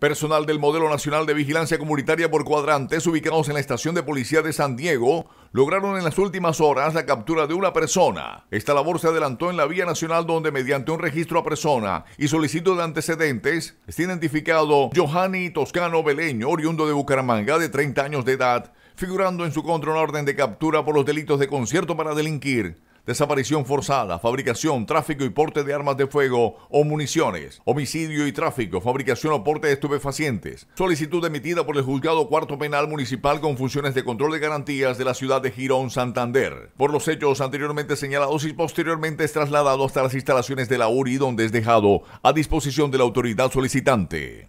Personal del Modelo Nacional de Vigilancia Comunitaria por Cuadrantes, ubicados en la estación de policía de San Diego, lograron en las últimas horas la captura de una persona. Esta labor se adelantó en la vía nacional donde mediante un registro a persona y solicitud de antecedentes está identificado Johanny Toscano Beleño, oriundo de Bucaramanga, de 30 años de edad, figurando en su contra una orden de captura por los delitos de concierto para delinquir, desaparición forzada, fabricación, tráfico y porte de armas de fuego o municiones, homicidio y tráfico, fabricación o porte de estupefacientes. Solicitud emitida por el Juzgado Cuarto Penal Municipal con funciones de control de garantías de la ciudad de Girón, Santander. Por los hechos anteriormente señalados y posteriormente es trasladado hasta las instalaciones de la URI donde es dejado a disposición de la autoridad solicitante.